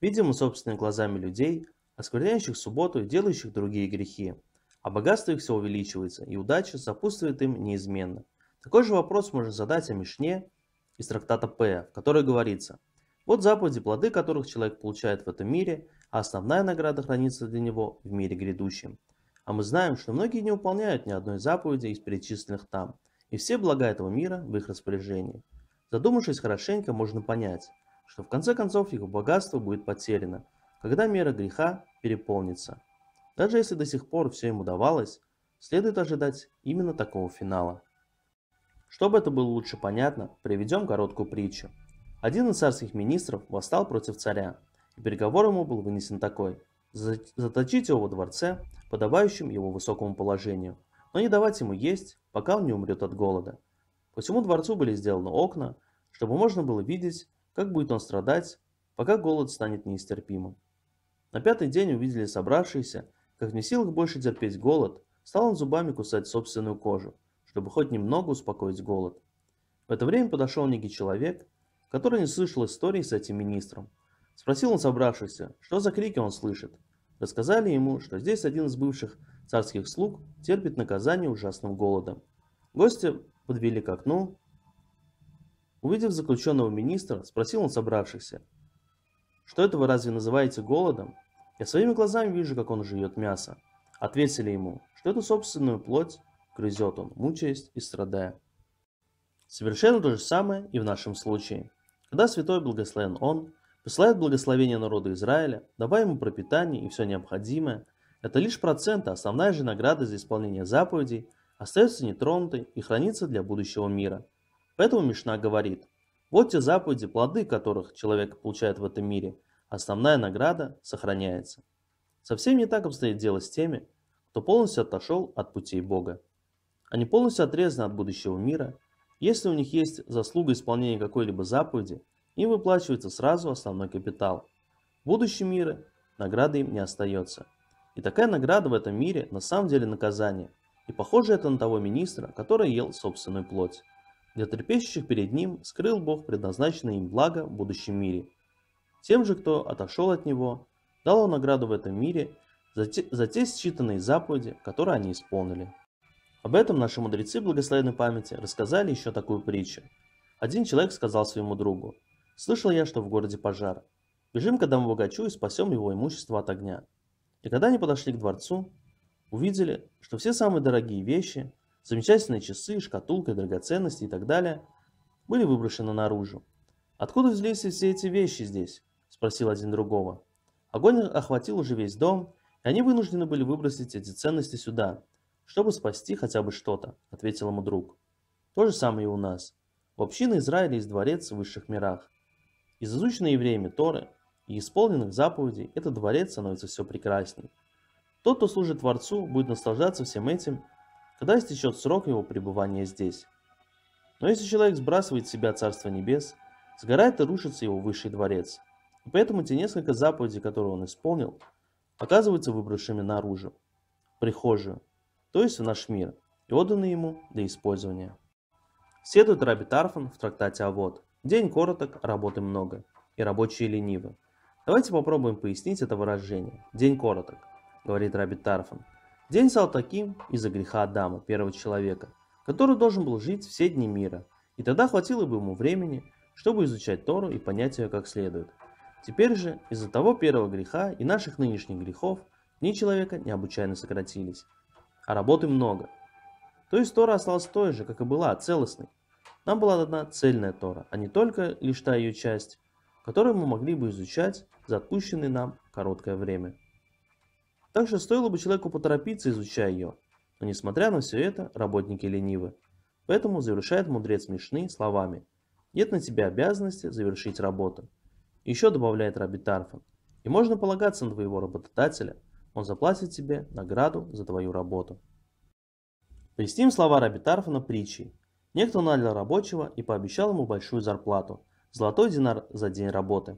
видимо собственными глазами людей, оскверняющих субботу и делающих другие грехи. А богатство их все увеличивается, и удача сопутствует им неизменно. Такой же вопрос можно задать о Мишне из трактата П, в которой говорится «Вот заповеди, плоды которых человек получает в этом мире, а основная награда хранится для него в мире грядущем». А мы знаем, что многие не выполняют ни одной заповеди из перечисленных там, и все блага этого мира в их распоряжении. Задумавшись хорошенько, можно понять, что в конце концов их богатство будет потеряно, когда мера греха переполнится. Даже если до сих пор все им удавалось, следует ожидать именно такого финала. Чтобы это было лучше понятно, приведем короткую притчу. Один из царских министров восстал против царя, и переговор ему был вынесен такой – заточить его во дворце, подобающим его высокому положению, но не давать ему есть, пока он не умрет от голода. По всему дворцу были сделаны окна, чтобы можно было видеть как будет он страдать, пока голод станет неистерпимым. На пятый день увидели собравшиеся, как не в силах больше терпеть голод, стал он зубами кусать собственную кожу, чтобы хоть немного успокоить голод. В это время подошел некий человек, который не слышал истории с этим министром. Спросил он собравшихся, что за крики он слышит. Рассказали ему, что здесь один из бывших царских слуг терпит наказание ужасным голодом. Гости подвели к окну, Увидев заключенного министра, спросил он собравшихся. «Что это вы разве называете голодом? Я своими глазами вижу, как он жует мясо». Ответили ему, что эту собственную плоть грызет он, мучаясь и страдая. Совершенно то же самое и в нашем случае. Когда святой благословен он, посылает благословение народу Израиля, давая ему пропитание и все необходимое, это лишь процент, а основная же награда за исполнение заповедей остается нетронутой и хранится для будущего мира – Поэтому Мишна говорит, вот те заповеди, плоды которых человек получает в этом мире, основная награда сохраняется. Совсем не так обстоит дело с теми, кто полностью отошел от путей Бога. Они полностью отрезаны от будущего мира. Если у них есть заслуга исполнения какой-либо заповеди, им выплачивается сразу основной капитал. В будущем мире награды им не остается. И такая награда в этом мире на самом деле наказание. И похоже это на того министра, который ел собственную плоть. Для трепещущих перед ним скрыл Бог предназначенное им благо в будущем мире. Тем же, кто отошел от него, дал он награду в этом мире за те, за те считанные заповеди, которые они исполнили. Об этом наши мудрецы благословенной памяти рассказали еще такую притчу. Один человек сказал своему другу, «Слышал я, что в городе пожар. Бежим к дому богачу и спасем его имущество от огня». И когда они подошли к дворцу, увидели, что все самые дорогие вещи, Замечательные часы, шкатулка, драгоценности и так далее были выброшены наружу. «Откуда взялись все эти вещи здесь?» – спросил один другого. Огонь охватил уже весь дом, и они вынуждены были выбросить эти ценности сюда, чтобы спасти хотя бы что-то, – ответил ему друг. То же самое и у нас. В общине Израиля есть дворец в высших мирах. Из изученной евреями Торы и исполненных заповедей этот дворец становится все прекрасней. Тот, кто служит Творцу, будет наслаждаться всем этим – когда истечет срок его пребывания здесь. Но если человек сбрасывает с себя Царство Небес, сгорает и рушится его высший дворец. И поэтому те несколько заповедей, которые он исполнил, оказываются выброшены наружу, в прихожую, то есть в наш мир, и отданы ему для использования. Следует Раби Тарфан в трактате «Авод». День короток, работы много, и рабочие ленивы. Давайте попробуем пояснить это выражение. День короток, говорит Раби Тарфан. День стал таким из-за греха Адама, первого человека, который должен был жить все дни мира, и тогда хватило бы ему времени, чтобы изучать Тору и понять ее как следует. Теперь же, из-за того первого греха и наших нынешних грехов, дни человека необычайно сократились, а работы много. То есть Тора осталась той же, как и была, целостной. Нам была дана цельная Тора, а не только лишь та ее часть, которую мы могли бы изучать за отпущенное нам короткое время. Так что стоило бы человеку поторопиться, изучая ее. Но несмотря на все это, работники ленивы. Поэтому завершает мудрец смешны словами «Нет на тебя обязанности завершить работу». Еще добавляет Раби Тарфан «И можно полагаться на твоего работодателя, он заплатит тебе награду за твою работу». Поясним слова Раби Тарфана притчей. Некто нанял рабочего и пообещал ему большую зарплату – золотой динар за день работы.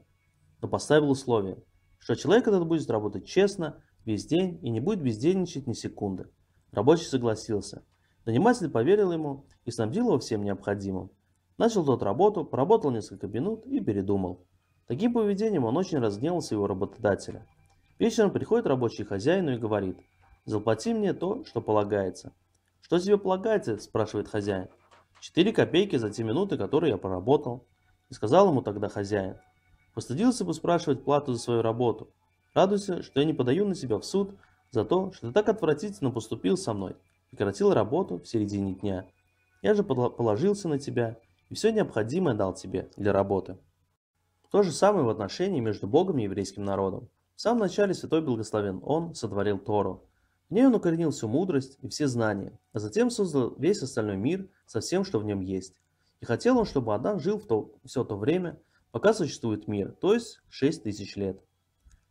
Но поставил условие, что человек этот будет работать честно – весь день и не будет бездельничать ни секунды. Рабочий согласился. Наниматель поверил ему и снабдил его всем необходимым. Начал тот работу, поработал несколько минут и передумал. Таким поведением он очень разгневал своего работодателя. Вечером приходит рабочий хозяину и говорит, «Заплати мне то, что полагается». «Что тебе полагается?» – спрашивает хозяин. «Четыре копейки за те минуты, которые я поработал». И сказал ему тогда хозяин, «Постыдился бы спрашивать плату за свою работу, Радуйся, что я не подаю на тебя в суд за то, что ты так отвратительно поступил со мной, прекратил работу в середине дня. Я же положился на тебя и все необходимое дал тебе для работы. То же самое в отношении между Богом и еврейским народом. В самом начале Святой Благословен Он сотворил Тору. В ней Он укоренил всю мудрость и все знания, а затем создал весь остальной мир со всем, что в нем есть. И хотел Он, чтобы Адам жил в то, все то время, пока существует мир, то есть 6 тысяч лет.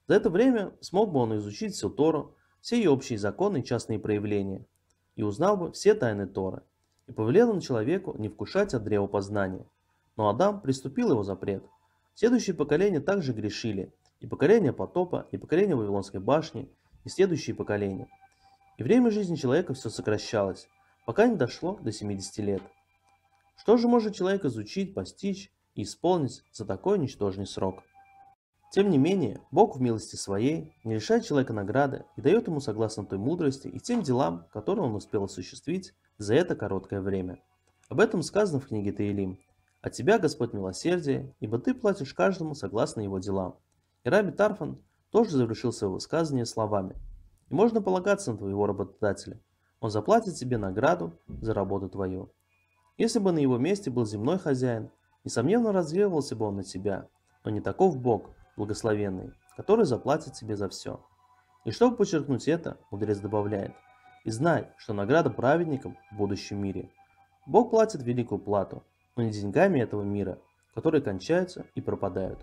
За это время смог бы он изучить всю Тору, все ее общие законы и частные проявления, и узнал бы все тайны Торы. И повелел он человеку не вкушать от древа познания. Но Адам приступил его запрет. Следующие поколения также грешили, и поколение потопа, и поколение Вавилонской башни, и следующие поколения. И время жизни человека все сокращалось, пока не дошло до 70 лет. Что же может человек изучить, постичь и исполнить за такой ничтожный срок? Тем не менее, Бог в милости своей не лишает человека награды и дает ему согласно той мудрости и тем делам, которые он успел осуществить за это короткое время. Об этом сказано в книге Таилим. «От тебя, Господь, милосердие, ибо ты платишь каждому согласно его делам». И Раби Тарфан тоже завершил свое высказывание словами. «И можно полагаться на твоего работодателя. Он заплатит тебе награду за работу твою». Если бы на его месте был земной хозяин, несомненно, разгневался бы он на тебя. Но не таков Бог – благословенный, который заплатит тебе за все. И чтобы подчеркнуть это, мудрец добавляет, и знай, что награда праведникам в будущем мире. Бог платит великую плату, но не деньгами этого мира, которые кончаются и пропадают.